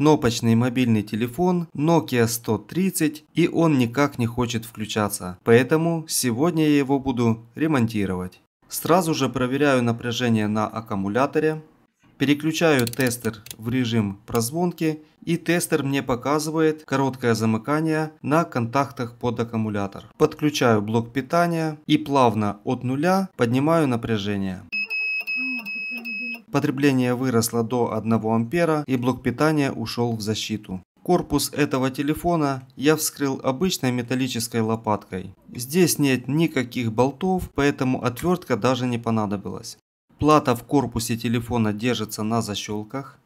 кнопочный мобильный телефон Nokia 130 и он никак не хочет включаться, поэтому сегодня я его буду ремонтировать. Сразу же проверяю напряжение на аккумуляторе, переключаю тестер в режим прозвонки и тестер мне показывает короткое замыкание на контактах под аккумулятор. Подключаю блок питания и плавно от нуля поднимаю напряжение. Потребление выросло до 1 ампера и блок питания ушел в защиту. Корпус этого телефона я вскрыл обычной металлической лопаткой. Здесь нет никаких болтов, поэтому отвертка даже не понадобилась. Плата в корпусе телефона держится на защелках.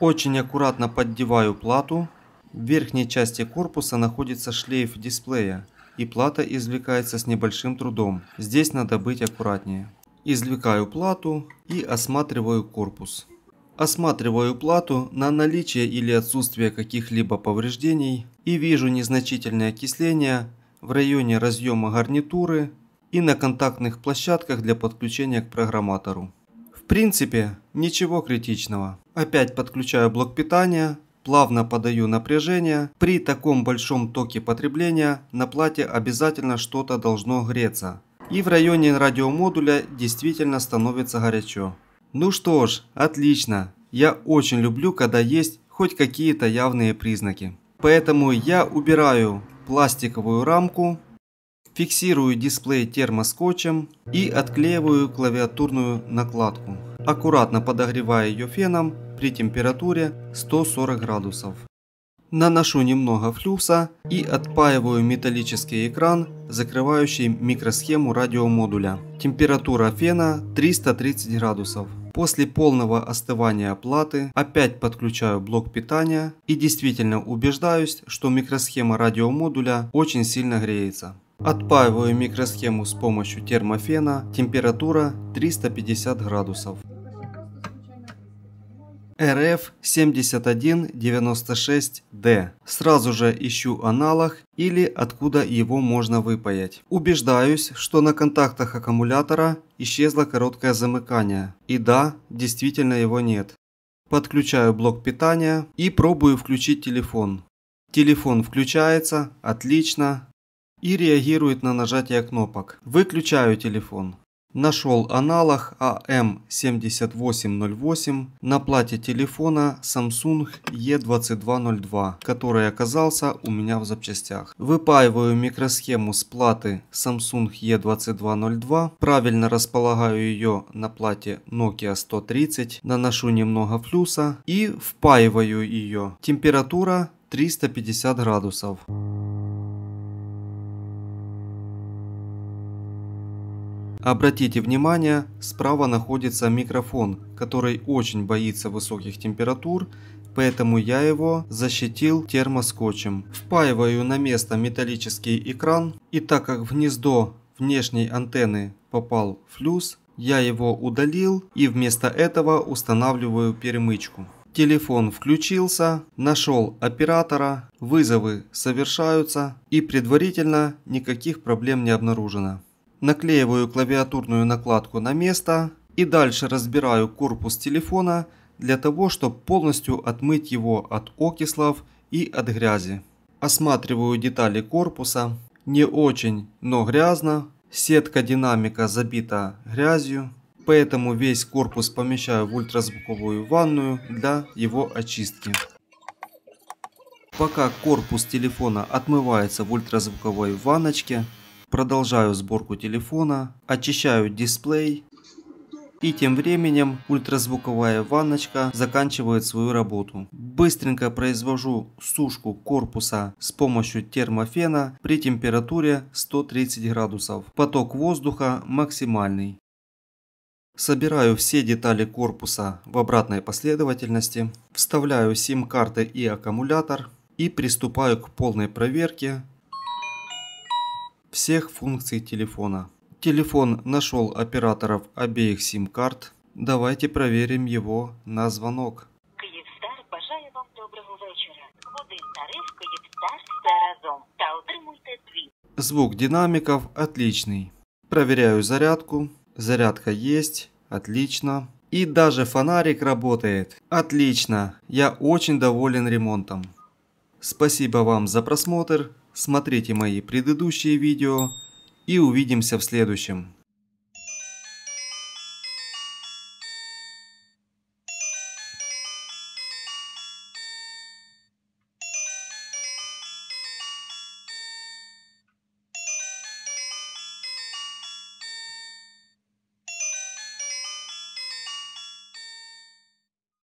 Очень аккуратно поддеваю плату. В верхней части корпуса находится шлейф дисплея, и плата извлекается с небольшим трудом. Здесь надо быть аккуратнее. Извлекаю плату и осматриваю корпус. Осматриваю плату на наличие или отсутствие каких-либо повреждений и вижу незначительное окисление в районе разъема гарнитуры и на контактных площадках для подключения к программатору. В принципе, ничего критичного. Опять подключаю блок питания, плавно подаю напряжение. При таком большом токе потребления на плате обязательно что-то должно греться и в районе радиомодуля действительно становится горячо. Ну что ж, отлично. Я очень люблю, когда есть хоть какие-то явные признаки. Поэтому я убираю пластиковую рамку, фиксирую дисплей термоскотчем и отклеиваю клавиатурную накладку, аккуратно подогревая ее феном при температуре 140 градусов. Наношу немного флюса и отпаиваю металлический экран, закрывающий микросхему радиомодуля. Температура фена 330 градусов. После полного остывания платы опять подключаю блок питания и действительно убеждаюсь, что микросхема радиомодуля очень сильно греется. Отпаиваю микросхему с помощью термофена, температура 350 градусов. РФ 7196D. Сразу же ищу аналог или откуда его можно выпаять. Убеждаюсь, что на контактах аккумулятора исчезло короткое замыкание. И да, действительно его нет. Подключаю блок питания и пробую включить телефон. Телефон включается, отлично, и реагирует на нажатие кнопок. Выключаю телефон. Нашел аналог AM7808 на плате телефона Samsung E2202, который оказался у меня в запчастях. Выпаиваю микросхему с платы Samsung E2202, правильно располагаю ее на плате Nokia 130, наношу немного флюса и впаиваю ее. Температура 350 градусов. Обратите внимание, справа находится микрофон, который очень боится высоких температур, поэтому я его защитил термоскотчем. Впаиваю на место металлический экран и так как в гнездо внешней антенны попал флюс, я его удалил и вместо этого устанавливаю перемычку. Телефон включился, нашел оператора, вызовы совершаются и предварительно никаких проблем не обнаружено наклеиваю клавиатурную накладку на место и дальше разбираю корпус телефона для того, чтобы полностью отмыть его от окислов и от грязи. Осматриваю детали корпуса, не очень, но грязно, сетка динамика забита грязью, поэтому весь корпус помещаю в ультразвуковую ванную для его очистки. Пока корпус телефона отмывается в ультразвуковой ванночке, Продолжаю сборку телефона, очищаю дисплей. И тем временем ультразвуковая ванночка заканчивает свою работу. Быстренько произвожу сушку корпуса с помощью термофена при температуре 130 градусов. Поток воздуха максимальный. Собираю все детали корпуса в обратной последовательности, вставляю сим-карты и аккумулятор и приступаю к полной проверке всех функций телефона. Телефон нашел операторов обеих сим-карт. Давайте проверим его на звонок. Київстар бажає вам доброго вечора. Один тариф Київстар все разом та отримуйте дві. Звук динамиков отличный. Проверяю зарядку. Зарядка есть. Отлично. И даже фонарик работает. Отлично. Я очень доволен ремонтом. Спасибо вам за просмотр смотрите мои предыдущие видео и увидимся в следующем.